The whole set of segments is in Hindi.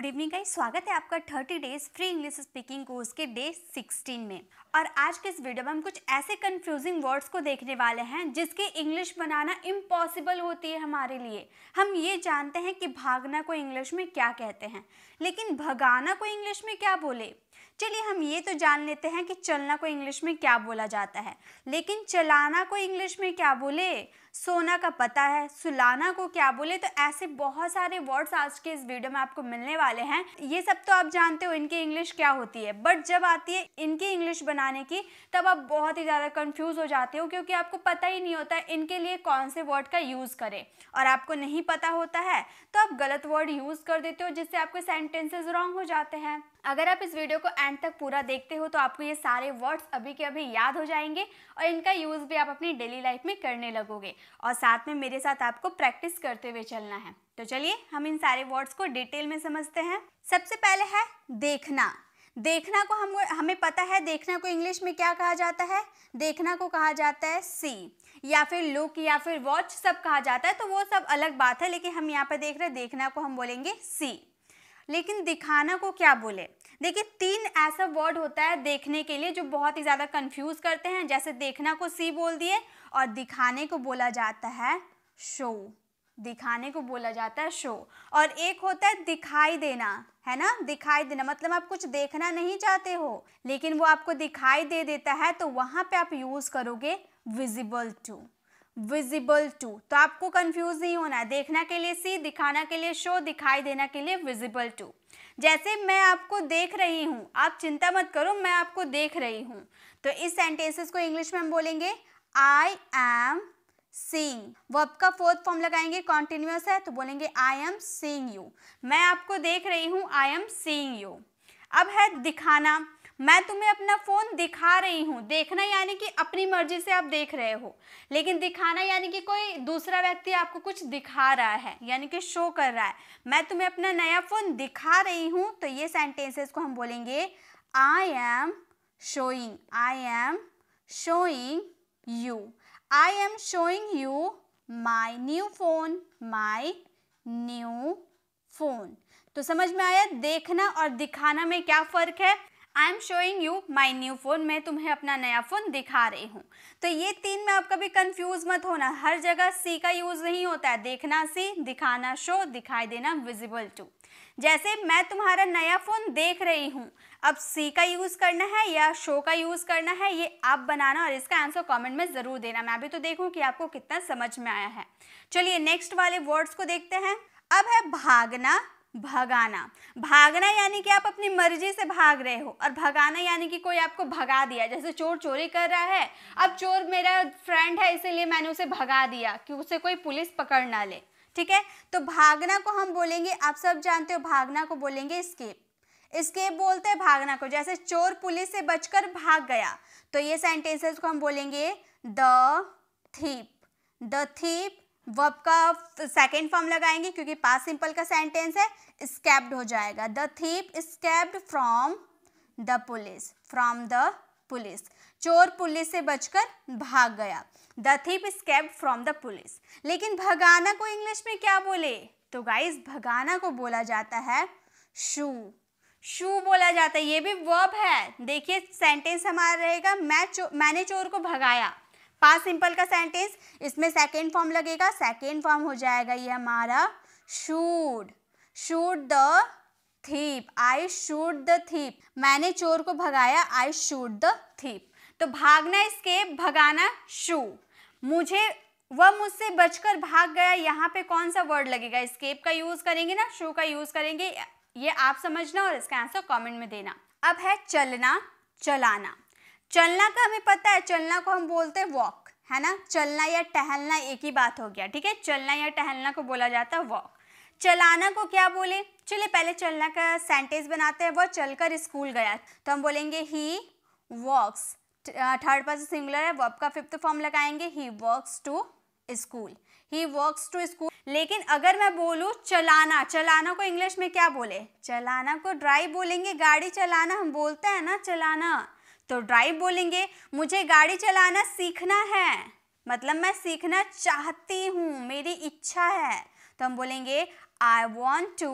गुड इवनिंग गाइस स्वागत है आपका 30 days free English speaking course के डे 16 में और आज के इस वीडियो में हम कुछ ऐसे कंफ्यूजिंग वर्ड्स को देखने वाले हैं जिसकी इंग्लिश बनाना इम्पॉसिबल होती है हमारे लिए हम ये जानते हैं कि भागना को इंग्लिश में क्या कहते हैं लेकिन भगाना को इंग्लिश में क्या बोले चलिए हम ये तो जान लेते हैं कि चलना को इंग्लिश में क्या बोला जाता है लेकिन चलाना को इंग्लिश में क्या बोले सोना का पता है सुलाना को क्या बोले तो ऐसे बहुत सारे वर्ड्स आज के इस वीडियो में आपको मिलने वाले हैं ये सब तो आप जानते हो इनकी इंग्लिश क्या होती है बट जब आती है इनकी इंग्लिश बनाने की तब आप बहुत ही ज़्यादा कन्फ्यूज हो जाते हो क्योंकि आपको पता ही नहीं होता इनके लिए कौन से वर्ड का यूज़ करें और आपको नहीं पता होता है तो आप गलत वर्ड यूज़ कर देते हो जिससे आपके सेंटेंसेज रॉन्ग हो जाते हैं अगर आप इस वीडियो को एंड तक पूरा देखते हो तो आपको ये सारे वर्ड्स अभी के अभी याद हो जाएंगे और इनका यूज़ भी आप अपनी डेली लाइफ में करने लगोगे और साथ में मेरे साथ आपको प्रैक्टिस करते हुए चलना है तो चलिए हम इन सारे वर्ड्स को डिटेल में समझते हैं सबसे पहले है देखना देखना को हम हमें पता है देखना को इंग्लिश में क्या कहा जाता है देखना को कहा जाता है सी या फिर लुक या फिर वॉच सब कहा जाता है तो वो सब अलग बात है लेकिन हम यहाँ पर देख रहे हैं देखना को हम बोलेंगे सी लेकिन दिखाना को क्या बोले देखिए तीन ऐसा वर्ड होता है देखने के लिए जो बहुत ही ज़्यादा कंफ्यूज करते हैं जैसे देखना को सी बोल दिए और दिखाने को बोला जाता है शो दिखाने को बोला जाता है शो और एक होता है दिखाई देना है ना दिखाई देना मतलब आप कुछ देखना नहीं चाहते हो लेकिन वो आपको दिखाई दे देता है तो वहां पे आप यूज़ करोगे विजिबल टू विजिबल टू तो आपको कंफ्यूज नहीं होना देखना के लिए सी दिखाना के लिए शो दिखाई देना के लिए विजिबल टू जैसे मैं आपको देख रही हूँ आप चिंता मत करो मैं आपको देख रही हूँ तो इस सेंटेंसेस को इंग्लिश में हम बोलेंगे आई एम सींग वर्ब का फोर्थ फॉर्म लगाएंगे कॉन्टिन्यूस है तो बोलेंगे आई एम सींग यू मैं आपको देख रही हूँ आई एम सींग यू अब है दिखाना मैं तुम्हें अपना फ़ोन दिखा रही हूँ देखना यानी कि अपनी मर्जी से आप देख रहे हो लेकिन दिखाना यानी कि कोई दूसरा व्यक्ति आपको कुछ दिखा रहा है यानी कि शो कर रहा है मैं तुम्हें अपना नया फ़ोन दिखा रही हूँ तो ये सेंटेंसेस को हम बोलेंगे I am showing I am showing you I am showing you my new phone my new phone तो समझ में आया देखना और दिखाना में क्या फ़र्क है I am showing you my new phone मैं तुम्हें अपना नया फ़ोन दिखा रही हूँ तो ये तीन में आप कभी कंफ्यूज मत होना हर जगह सी का यूज़ नहीं होता है देखना सी दिखाना शो दिखाई देना विजिबल टू जैसे मैं तुम्हारा नया फ़ोन देख रही हूँ अब सी का यूज़ करना है या शो का यूज़ करना है ये आप बनाना और इसका आंसर कमेंट में ज़रूर देना मैं भी तो देखूँ कि आपको कितना समझ में आया है चलिए नेक्स्ट वाले वर्ड्स को देखते हैं अब है भागना भगाना भागना यानी कि आप अपनी मर्जी से भाग रहे हो और भगाना यानी कि कोई आपको भगा दिया जैसे चोर चोरी कर रहा है अब चोर मेरा फ्रेंड है इसीलिए मैंने उसे भगा दिया कि उसे कोई पुलिस पकड़ ना ले ठीक है तो भागना को हम बोलेंगे आप सब जानते हो भागना को बोलेंगे स्केप स्केप बोलते हैं भागना को जैसे चोर पुलिस से बचकर भाग गया तो ये सेंटेंसेस को हम बोलेंगे the thief the thief verb का सेकेंड फॉर्म लगाएंगे क्योंकि पास सिंपल का सेंटेंस है स्कैप्ड हो जाएगा the thief escaped from the police from the police चोर पुलिस से बचकर भाग गया the thief escaped from the police लेकिन भगाना को इंग्लिश में क्या बोले तो गाइस भगाना को बोला जाता है शू शू बोला जाता है ये भी वर्ब है देखिए सेंटेंस हमारा रहेगा मैं चो, मैंने चोर को भगाया पास सिंपल का सेंटेंस इसमें सेकेंड फॉर्म लगेगा सेकेंड फॉर्म हो जाएगा ये हमारा should should the thief I should the thief मैंने चोर को भगाया आई शूड द थीप तो भागना इसके भगाना शू मुझे वह मुझसे बचकर भाग गया यहाँ पे कौन सा वर्ड लगेगा स्केप का यूज़ करेंगे ना शू का यूज़ करेंगे ये आप समझना और इसका आंसर कमेंट में देना अब है चलना चलाना चलना का हमें पता है चलना को हम बोलते हैं वॉक है ना चलना या टहलना एक ही बात हो गया ठीक है चलना या टहलना को बोला जाता है वॉक चलाना को क्या बोले चलिए पहले चलना का सेंटेंस बनाते हैं वह चलकर स्कूल गया तो हम बोलेंगे he walks third person singular है वर्ब का फिफ्थ फॉर्म लगाएंगे he walks to school he walks to school लेकिन अगर मैं बोलूँ चलाना चलाना को इंग्लिश में क्या बोले चलाना को ड्राइव बोलेंगे गाड़ी चलाना हम बोलते हैं ना चलाना तो ड्राइव बोलेंगे मुझे गाड़ी चलाना सीखना है मतलब मैं सीखना चाहती हूँ मेरी इच्छा है तो हम बोलेंगे I want to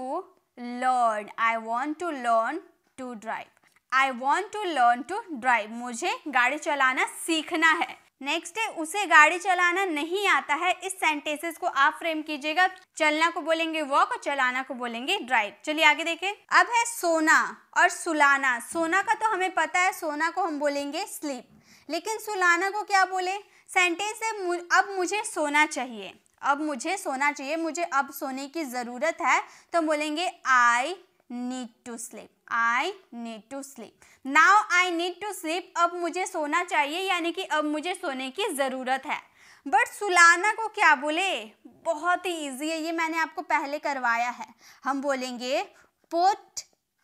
learn I want to learn to drive I want to learn to drive मुझे गाड़ी चलाना सीखना है नेक्स्ट है उसे गाड़ी चलाना नहीं आता है इस सेंटेंसेस को आप फ्रेम कीजिएगा चलना को बोलेंगे वॉक और चलाना को बोलेंगे ड्राइव चलिए आगे देखें अब है सोना और सुलाना सोना का तो हमें पता है सोना को हम बोलेंगे स्लीप लेकिन सुलाना को क्या बोले सेंटेंस है अब मुझे सोना चाहिए अब मुझे सोना चाहिए मुझे अब सोने की ज़रूरत है तो बोलेंगे I need to sleep I need to sleep now I need to sleep अब मुझे सोना चाहिए यानी कि अब मुझे सोने की ज़रूरत है बट सुलाना को क्या बोले बहुत ही ईजी है ये मैंने आपको पहले करवाया है हम बोलेंगे पुट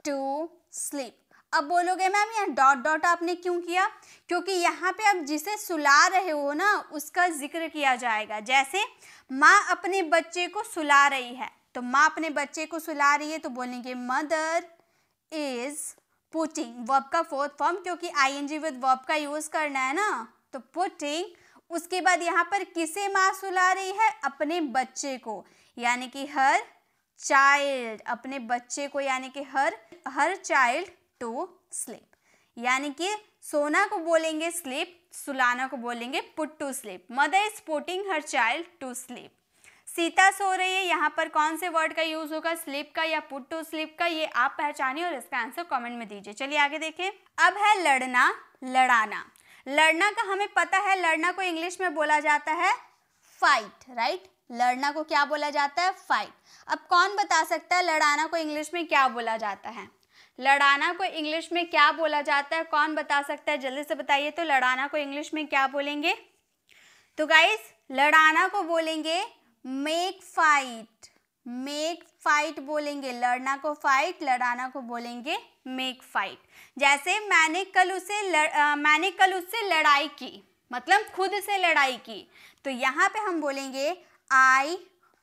टू स्लीप अब बोलोगे मैम यहाँ डॉट डॉट आपने क्यों किया क्योंकि यहाँ पे आप जिसे सुला रहे हो ना उसका जिक्र किया जाएगा जैसे माँ अपने बच्चे को सुला रही है तो माँ अपने बच्चे को सुला रही है तो बोलेंगे मदर इज पुटिंग वर्ब का फोर्थ फॉर्म क्योंकि I N G with verb का यूज करना है ना तो पुटिंग उसके बाद यहाँ पर किसे माँ सुला रही है अपने बच्चे को यानी कि हर चाइल्ड अपने बच्चे को यानी कि her her child to sleep यानी कि सोना को बोलेंगे स्लीप सुलाना को बोलेंगे put to sleep mother is putting her child to sleep Sita सो रही है यहाँ पर कौन से वर्ड का यूज होगा स्लिप का या पुट टू स्लिप का ये आप पहचानिए और इसका आंसर कमेंट में दीजिए चलिए आगे देखें अब है लड़ना लड़ाना लड़ना का हमें पता है लड़ना को इंग्लिश में बोला जाता है फाइट राइट लड़ना को क्या बोला जाता है फाइट अब कौन बता सकता है लड़ाना को इंग्लिश में क्या बोला जाता है लड़ाना को इंग्लिश में क्या बोला जाता है कौन बता सकता है जल्दी से बताइए तो लड़ाना को इंग्लिश में क्या बोलेंगे तो गाइस लड़ाना को बोलेंगे मेक फाइट मेक फाइट बोलेंगे लड़ना को फाइट लड़ाना को बोलेंगे मेक फाइट जैसे मैंने कल उसे लड़, मैंने कल उससे लड़ाई की मतलब खुद से लड़ाई की तो यहाँ पे हम बोलेंगे आई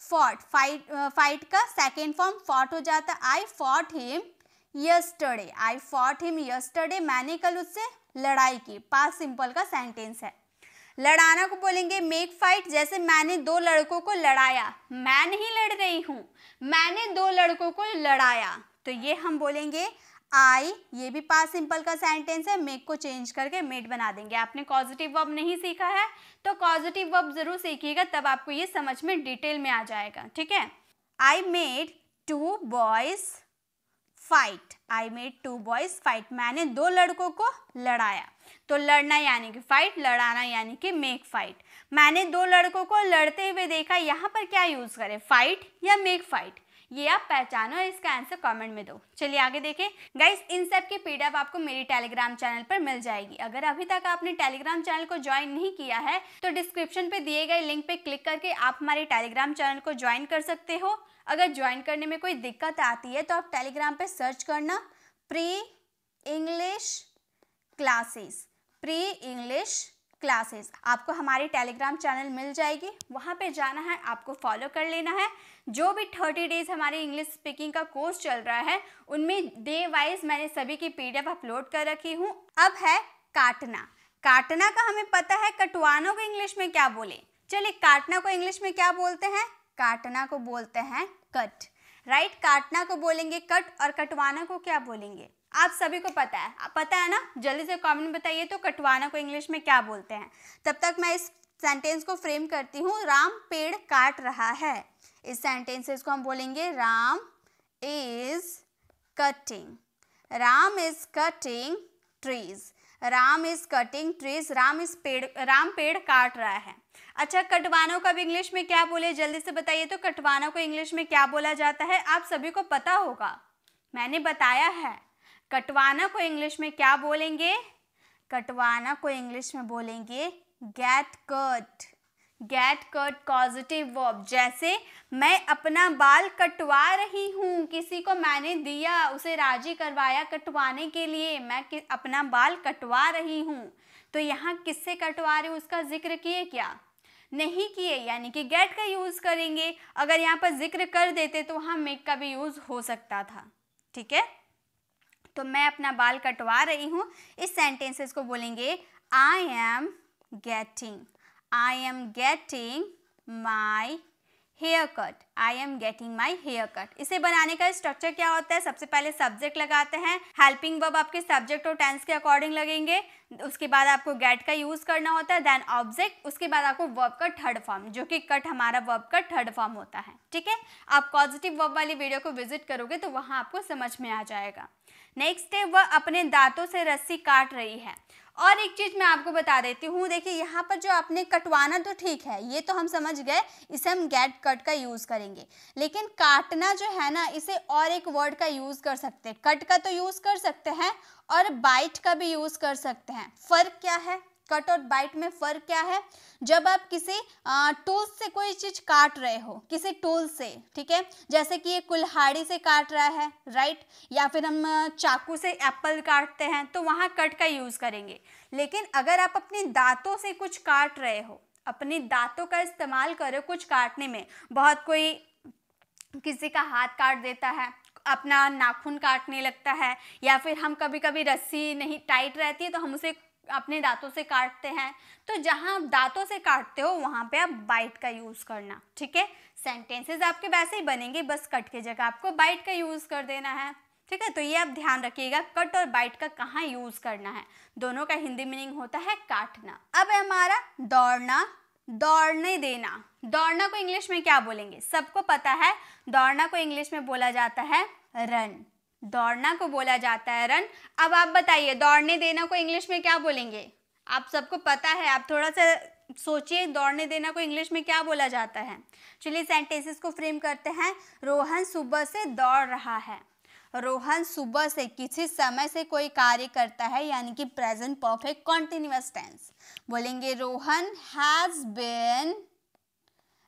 फॉट फाइट फाइट का सेकेंड फॉर्म फॉट हो जाता है I fought him yesterday I fought him yesterday मैंने कल उससे लड़ाई की पास सिंपल का सेंटेंस है लड़ाना को बोलेंगे मेक फाइट जैसे मैंने दो लड़कों को लड़ाया मैं नहीं लड़ रही हूँ मैंने दो लड़कों को लड़ाया तो ये हम बोलेंगे आई ये भी पास सिंपल का सेंटेंस है मेक को चेंज करके मेड बना देंगे आपने पॉजिटिव वर्ब नहीं सीखा है तो पॉजिटिव वर्ब जरूर सीखिएगा तब आपको ये समझ में डिटेल में आ जाएगा ठीक है I made two boys fight I made two boys fight मैंने दो लड़कों को लड़ाया तो लड़ना यानी कि फाइट लड़ाना यानी कि मेक फाइट मैंने दो लड़कों को लड़ते हुए देखा यहाँ पर क्या यूज़ करें फाइट या मेक फाइट ये आप पहचानो और इसका आंसर कमेंट में दो चलिए आगे देखें गाइस इन सब की पीडीएफ आपको मेरी टेलीग्राम चैनल पर मिल जाएगी अगर अभी तक आपने टेलीग्राम चैनल को ज्वाइन नहीं किया है तो डिस्क्रिप्शन पे दिए गए लिंक पे क्लिक करके आप हमारे टेलीग्राम चैनल को ज्वाइन कर सकते हो अगर ज्वाइन करने में कोई दिक्कत आती है तो आप टेलीग्राम पे सर्च करना pre English classes pre English classes आपको हमारे टेलीग्राम चैनल मिल जाएगी वहाँ पे जाना है आपको फॉलो कर लेना है जो भी थर्टी डेज़ हमारे इंग्लिश स्पीकिंग का कोर्स चल रहा है उनमें डे वाइज मैंने सभी की पीडीएफ अपलोड कर रखी हूँ अब है काटना काटना का हमें पता है कटवानों को इंग्लिश में क्या बोले चलिए काटना को इंग्लिश में क्या बोलते हैं काटना को बोलते हैं कट राइट काटना को बोलेंगे कट और कटवाना को क्या बोलेंगे आप सभी को पता है पता है ना जल्दी से कॉमेंट बताइए तो कटवाना को इंग्लिश में क्या बोलते हैं तब तक मैं इस सेंटेंस को फ्रेम करती हूँ राम पेड़ काट रहा है इस सेंटेंसेस को हम बोलेंगे Ram is cutting Ram is cutting trees Ram is cutting trees Ram is पेड़ राम पेड़ काट रहा है अच्छा कटवानों का भी इंग्लिश में क्या बोले जल्दी से बताइए तो कटवानों को इंग्लिश में क्या बोला जाता है आप सभी को पता होगा मैंने बताया है कटवाना को इंग्लिश में क्या बोलेंगे कटवाना को इंग्लिश में बोलेंगे get cut get cut positive verb जैसे मैं अपना बाल कटवा रही हूँ किसी को मैंने दिया उसे राजी करवाया कटवाने के लिए मैं कि, अपना बाल कटवा रही हूँ तो यहाँ किससे कटवा रहे हो उसका जिक्र किए क्या नहीं किए यानी कि गेट का यूज़ करेंगे अगर यहाँ पर जिक्र कर देते तो वहाँ मेक का भी यूज़ हो सकता था ठीक है तो मैं अपना बाल कटवा रही हूँ इस सेंटेंसेस को बोलेंगे I am getting I am getting my hair cut I am getting my hair cut इसे बनाने का स्ट्रक्चर क्या होता है सबसे पहले सब्जेक्ट लगाते हैं हेल्पिंग वर्ब आपके सब्जेक्ट और टेंस के अकॉर्डिंग लगेंगे उसके बाद आपको गेट का यूज़ करना होता है देन ऑब्जेक्ट उसके बाद आपको वर्ब का थर्ड फॉर्म जो कि कट हमारा वर्ब का थर्ड फॉर्म होता है ठीक है आप पॉजिटिव वर्ब वाली वीडियो को विजिट करोगे तो वहाँ आपको समझ में आ जाएगा नेक्स्ट है वह अपने दांतों से रस्सी काट रही है और एक चीज़ मैं आपको बता देती हूँ देखिए यहाँ पर जो आपने कटवाना तो ठीक है ये तो हम समझ गए इसे हम गेट कट का यूज़ करेंगे लेकिन काटना जो है ना इसे और एक वर्ड का यूज़ कर सकते हैं कट का तो यूज़ कर सकते हैं और बाइट का भी यूज़ कर सकते हैं फ़र्क क्या है कट और बाइट में फ़र्क क्या है जब आप किसी टूल से कोई चीज़ काट रहे हो किसी टूल से ठीक है जैसे कि ये कुल्हाड़ी से काट रहा है राइट या फिर हम चाकू से एप्पल काटते हैं तो वहाँ कट का यूज़ करेंगे लेकिन अगर आप अपने दांतों से कुछ काट रहे हो अपने दांतों का इस्तेमाल करो कुछ काटने में बहुत कोई किसी का हाथ काट देता है अपना नाखून काटने लगता है या फिर हम कभी कभी रस्सी नहीं टाइट रहती है तो हम उसे अपने दांतों से काटते हैं तो जहाँ आप दांतों से काटते हो वहाँ पे आप बाइट का यूज़ करना ठीक है सेंटेंसेस आपके वैसे ही बनेंगे बस कट के जगह आपको बाइट का यूज़ कर देना है ठीक है तो ये आप ध्यान रखिएगा कट और बाइट का कहाँ यूज़ करना है दोनों का हिंदी मीनिंग होता है काटना अब है हमारा दौड़ना दौड़ने देना दौड़ना को इंग्लिश में क्या बोलेंगे सबको पता है दौड़ना को इंग्लिश में बोला जाता है रन दौड़ना को बोला जाता है रन अब आप बताइए दौड़ने देना को इंग्लिश में क्या बोलेंगे आप सबको पता है आप थोड़ा सा सोचिए दौड़ने देना को इंग्लिश में क्या बोला जाता है चलिए सेंटेंसेस को फ्रेम करते हैं रोहन सुबह से दौड़ रहा है रोहन सुबह से किसी समय से कोई कार्य करता है यानी कि प्रेजेंट परफेक्ट कॉन्टिन्यूस टेंस बोलेंगे रोहन हैज़ बिन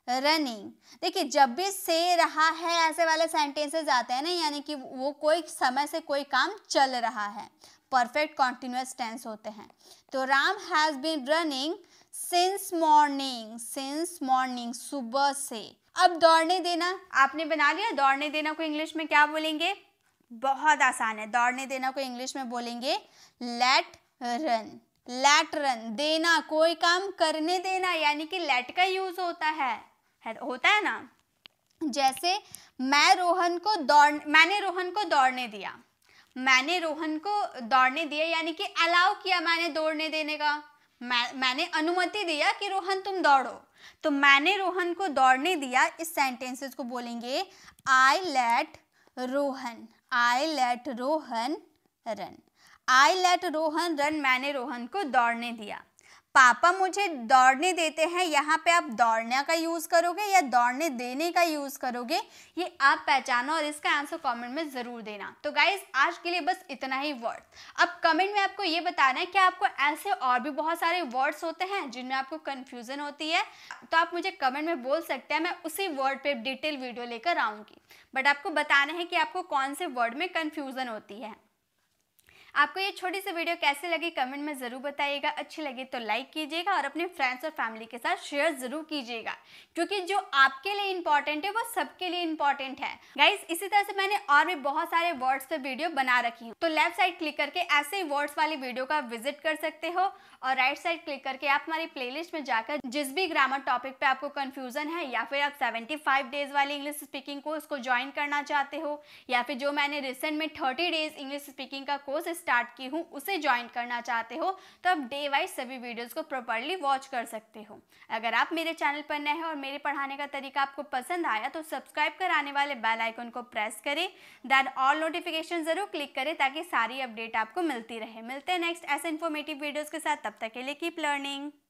रनिंग देखिए जब भी से रहा है ऐसे वाले सेंटेंसेस आते हैं ना यानी कि वो कोई समय से कोई काम चल रहा है परफेक्ट कॉन्टिन्यूस टेंस होते हैं तो Ram has been running since morning since morning सुबह से अब दौड़ने देना आपने बना लिया दौड़ने देना को इंग्लिश में क्या बोलेंगे बहुत आसान है दौड़ने देना को इंग्लिश में बोलेंगे लेट रन लेट रन देना कोई काम करने देना यानी कि लेट का यूज होता है है होता है ना जैसे मैं रोहन को दौड़ मैंने रोहन को दौड़ने दिया मैंने रोहन को दौड़ने दिया यानी कि अलाउ किया मैंने दौड़ने देने का मैं मैंने अनुमति दिया कि रोहन तुम दौड़ो तो मैंने रोहन को दौड़ने दिया इस सेंटेंसेस को बोलेंगे I let Rohan I let Rohan run I let Rohan run मैंने रोहन को दौड़ने दिया पापा मुझे दौड़ने देते हैं यहाँ पे आप दौड़ने का यूज़ करोगे या दौड़ने देने का यूज़ करोगे ये आप पहचानो और इसका आंसर कमेंट में ज़रूर देना तो गाइज आज के लिए बस इतना ही वर्ड अब कमेंट में आपको ये बताना है कि आपको ऐसे और भी बहुत सारे वर्ड्स होते हैं जिनमें आपको कन्फ्यूज़न होती है तो आप मुझे कमेंट में बोल सकते हैं मैं उसी वर्ड पर डिटेल वीडियो लेकर आऊँगी बट आपको बताना है कि आपको कौन से वर्ड में कन्फ्यूज़न होती है आपको ये छोटी सी वीडियो कैसे लगी कमेंट में ज़रूर बताइएगा अच्छी लगी तो लाइक कीजिएगा और अपने फ्रेंड्स और फैमिली के साथ शेयर ज़रूर कीजिएगा क्योंकि जो आपके लिए इंपॉर्टेंट है वो सबके लिए इंपॉर्टेंट है गाइज इसी तरह से मैंने और भी बहुत सारे वर्ड्स पर वीडियो बना रखी हूँ तो लेफ्ट साइड क्लिक करके ऐसे ही वर्ड्स वाली वीडियो का विजिट कर सकते हो और राइट साइड क्लिक करके आप हमारी प्ले में जाकर जिस भी ग्रामर टॉपिक पे आपको कंफ्यूजन है या फिर आप 75 डेज वाली इंग्लिश स्पीकिंग कोर्स को ज्वाइन करना चाहते हो या फिर जो मैंने रिसेंट में 30 डेज इंग्लिश स्पीकिंग का कोर्स स्टार्ट की हूँ उसे ज्वाइन करना चाहते हो तो आप डे वाइज सभी वीडियोज़ को प्रॉपरली वॉच कर सकते हो अगर आप मेरे चैनल पर नए हैं और मेरे पढ़ाने का तरीका आपको पसंद आया तो सब्सक्राइब कर आने वाले बेल आइकन को प्रेस करें दैन ऑल नोटिफिकेशन ज़रूर क्लिक करें ताकि सारी अपडेट आपको मिलती रहे मिलते हैं नेक्स्ट ऐसे इन्फॉर्मेटिव वीडियोज़ के साथ तब तक के लिए कीप लर्निंग